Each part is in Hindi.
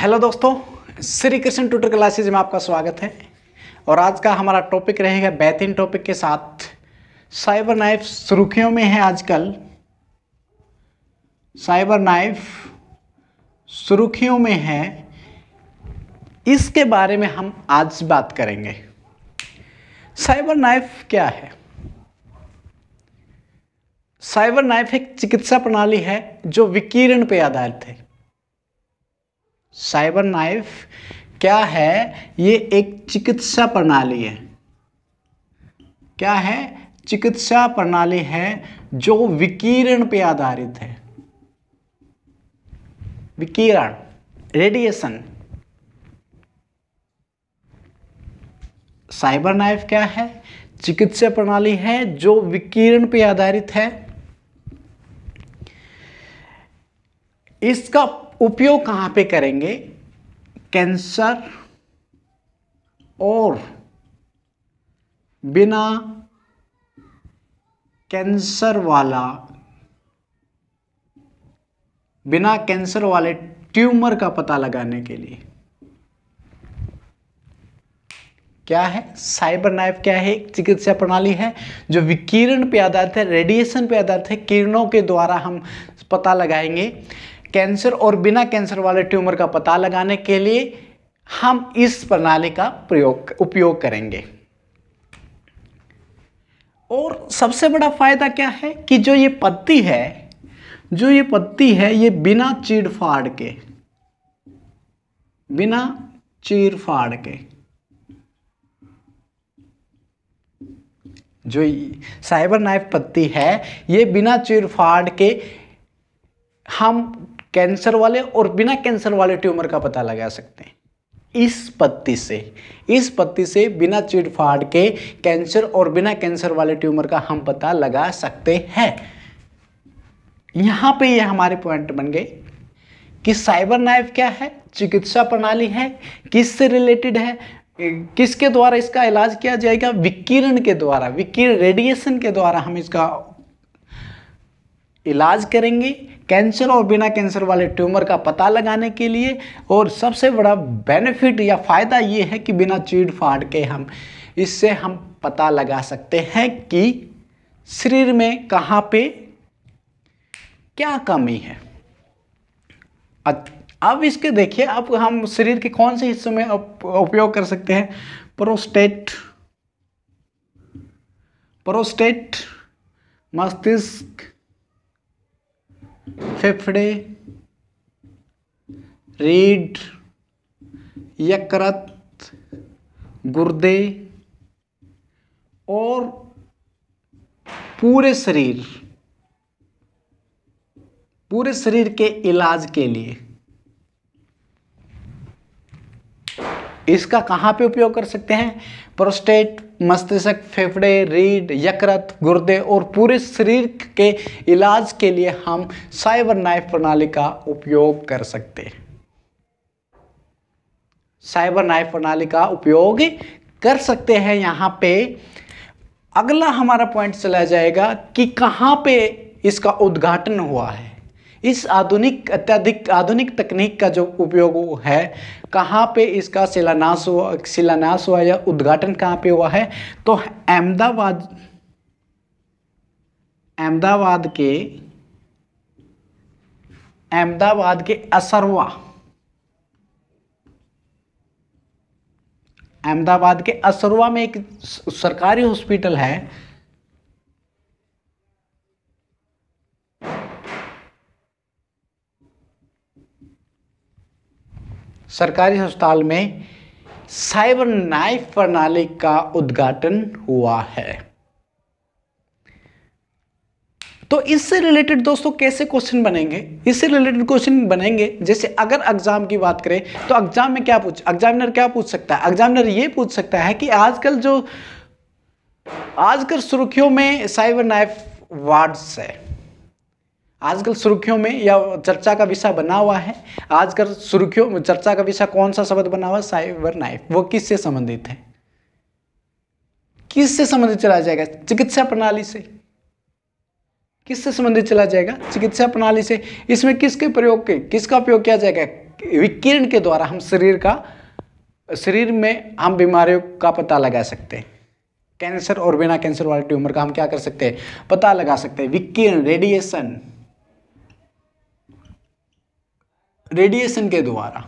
हेलो दोस्तों श्री कृष्ण ट्यूटर क्लासेज में आपका स्वागत है और आज का हमारा टॉपिक रहेगा बेहतरीन टॉपिक के साथ साइबर नाइफ सुर्खियों में है आजकल साइबर नाइफ सुर्खियों में है इसके बारे में हम आज बात करेंगे साइबर नाइफ क्या है साइबर नाइफ एक चिकित्सा प्रणाली है जो विकिरण पे आधारित है साइबर नाइफ क्या है ये एक चिकित्सा प्रणाली है क्या है चिकित्सा प्रणाली है जो विकिरण पे आधारित है विकिरण रेडिएशन साइबर नाइफ क्या है चिकित्सा प्रणाली है जो विकिरण पे आधारित है इसका उपयोग कहाँ पे करेंगे कैंसर और बिना कैंसर वाला बिना कैंसर वाले ट्यूमर का पता लगाने के लिए क्या है साइबर नाइफ क्या है एक चिकित्सा प्रणाली है जो विकिरण पे आधारित है रेडिएशन पे आधारित है किरणों के द्वारा हम पता लगाएंगे कैंसर और बिना कैंसर वाले ट्यूमर का पता लगाने के लिए हम इस प्रणाली का प्रयोग उपयोग करेंगे और सबसे बड़ा फायदा क्या है कि जो ये पत्ती है जो ये पत्ती है ये बिना चीड़फाड़ के बिना फाड़ के जो साइबर नाइफ पत्ती है ये बिना फाड़ के हम कैंसर वाले और बिना कैंसर वाले ट्यूमर का पता लगा सकते हैं इस पत्ती से इस पत्ती से बिना चिड़फाड़ के कैंसर और बिना कैंसर वाले ट्यूमर का हम पता लगा सकते हैं यहाँ पे ये यह हमारे पॉइंट बन गए कि साइबर नाइफ क्या है चिकित्सा प्रणाली है किससे रिलेटेड है किसके द्वारा इसका इलाज किया जाएगा विकिरण के द्वारा विकिरण रेडिएशन के द्वारा हम इसका इलाज करेंगे कैंसर और बिना कैंसर वाले ट्यूमर का पता लगाने के लिए और सबसे बड़ा बेनिफिट या फ़ायदा ये है कि बिना चीड़ फाड़ के हम इससे हम पता लगा सकते हैं कि शरीर में कहाँ पे क्या कमी है अब इसके देखिए अब हम शरीर के कौन से हिस्सों में उपयोग कर सकते हैं प्रोस्टेट प्रोस्टेट मस्तिष्क फेफड़े रीढ़ यकृत गुर्दे और पूरे शरीर पूरे शरीर के इलाज के लिए इसका कहाँ पे उपयोग कर सकते हैं प्रोस्टेट मस्तिष्क फेफड़े रीढ़ यकृत गुर्दे और पूरे शरीर के इलाज के लिए हम साइबर नाइफ प्रणाली का उपयोग कर सकते हैं साइबर नाइफ प्रणाली का उपयोग कर सकते हैं यहाँ पे अगला हमारा पॉइंट चला जाएगा कि कहाँ पे इसका उद्घाटन हुआ है इस आधुनिक अत्याधिक आधुनिक तकनीक का जो उपयोग है कहाँ पे इसका शिलान्यास हुआ शिलान्यास हुआ या उद्घाटन कहाँ पे हुआ है तो अहमदाबाद अहमदाबाद के अहमदाबाद के असरवा अहमदाबाद के असरवा में एक सरकारी हॉस्पिटल है सरकारी अस्पताल में साइबर नाइफ प्रणाली का उद्घाटन हुआ है तो इससे रिलेटेड दोस्तों कैसे क्वेश्चन बनेंगे इससे रिलेटेड क्वेश्चन बनेंगे जैसे अगर एग्जाम की बात करें तो एग्जाम में क्या पूछ एग्जामिनर क्या पूछ सकता है एग्जामिनर यह पूछ सकता है कि आजकल जो आजकल सुर्खियों में साइबर नाइफ वार्ड्स है आजकल सुर्खियों में या चर्चा का विषय बना हुआ है आजकल सुर्खियों में चर्चा का विषय कौन सा शब्द बना हुआ है साइबर नाइफ वो किससे संबंधित है किससे संबंधित चला जाएगा चिकित्सा प्रणाली से किससे संबंधित चला जाएगा चिकित्सा प्रणाली से इसमें किसके प्रयोग के किसका उपयोग किया जाएगा विकिरण के द्वारा हम शरीर का शरीर में हम बीमारियों का पता लगा सकते हैं कैंसर और बिना कैंसर वाले ट्यूमर का हम क्या कर सकते हैं पता लगा सकते हैं विकिरण रेडिएशन रेडिएशन के द्वारा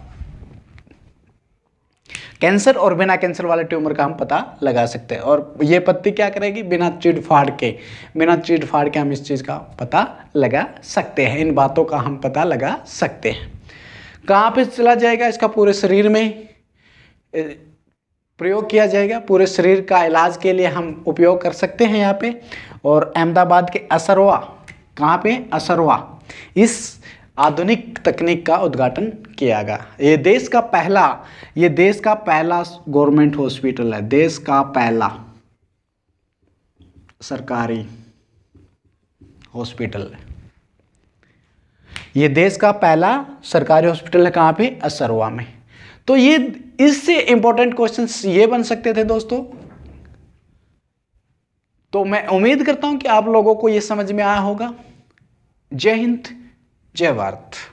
कैंसर और बिना कैंसर वाले ट्यूमर का हम पता लगा सकते हैं और ये पत्ती क्या करेगी बिना फाड़ के बिना फाड़ के हम इस चीज़ का पता लगा सकते हैं इन बातों का हम पता लगा सकते हैं कहाँ पे चला जाएगा इसका पूरे शरीर में प्रयोग किया जाएगा पूरे शरीर का इलाज के लिए हम उपयोग कर सकते हैं यहाँ पे और अहमदाबाद के असरवा कहाँ पे असरवा इस आधुनिक तकनीक का उद्घाटन किया गया ये देश का पहला ये देश का पहला गवर्नमेंट हॉस्पिटल है देश का पहला सरकारी हॉस्पिटल है ये देश का पहला सरकारी हॉस्पिटल है कहां पे असरवा में तो ये इससे इंपॉर्टेंट क्वेश्चन ये बन सकते थे दोस्तों तो मैं उम्मीद करता हूं कि आप लोगों को ये समझ में आया होगा जय हिंद Jai